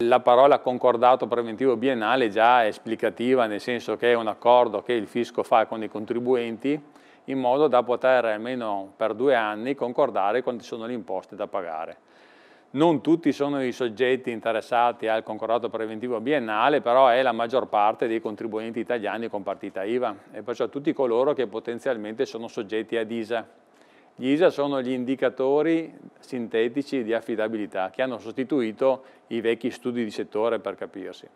La parola concordato preventivo biennale già è esplicativa, nel senso che è un accordo che il fisco fa con i contribuenti in modo da poter almeno per due anni concordare quanti sono le imposte da pagare. Non tutti sono i soggetti interessati al concordato preventivo biennale, però è la maggior parte dei contribuenti italiani con partita IVA e perciò tutti coloro che potenzialmente sono soggetti ad ISA. Gli ISA sono gli indicatori sintetici di affidabilità che hanno sostituito i vecchi studi di settore per capirsi.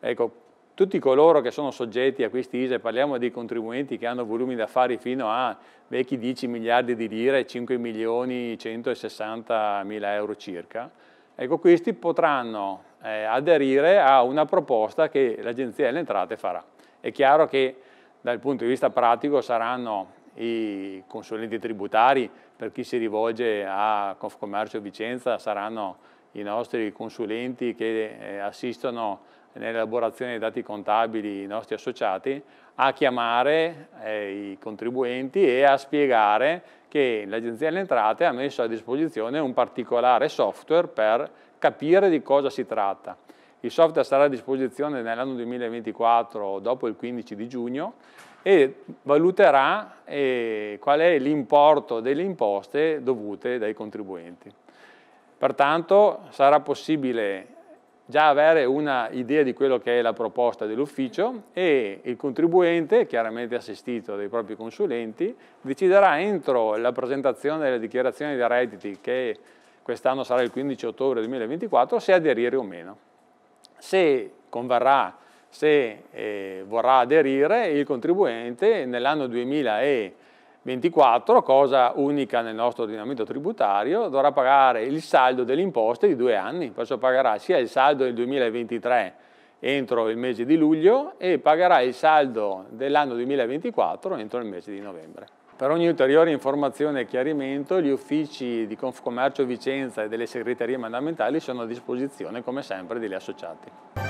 Ecco, tutti coloro che sono soggetti a questi ISA, parliamo di contribuenti che hanno volumi d'affari fino a vecchi 10 miliardi di lire e 5 milioni 160 mila euro circa, ecco questi potranno eh, aderire a una proposta che l'Agenzia delle Entrate farà. È chiaro che dal punto di vista pratico saranno i consulenti tributari, per chi si rivolge a Confcommercio Vicenza saranno i nostri consulenti che eh, assistono nell'elaborazione dei dati contabili i nostri associati, a chiamare eh, i contribuenti e a spiegare che l'Agenzia delle Entrate ha messo a disposizione un particolare software per capire di cosa si tratta. Il software sarà a disposizione nell'anno 2024 dopo il 15 di giugno e valuterà eh, qual è l'importo delle imposte dovute dai contribuenti. Pertanto sarà possibile già avere una idea di quello che è la proposta dell'ufficio e il contribuente, chiaramente assistito dai propri consulenti, deciderà entro la presentazione delle dichiarazioni dei redditi che quest'anno sarà il 15 ottobre 2024 se aderire o meno se converrà, se eh, vorrà aderire il contribuente nell'anno 2024, cosa unica nel nostro ordinamento tributario, dovrà pagare il saldo delle imposte di due anni, perciò pagherà sia il saldo del 2023 entro il mese di luglio e pagherà il saldo dell'anno 2024 entro il mese di novembre. Per ogni ulteriore informazione e chiarimento gli uffici di Confcommercio Vicenza e delle segreterie mandamentali sono a disposizione come sempre degli associati.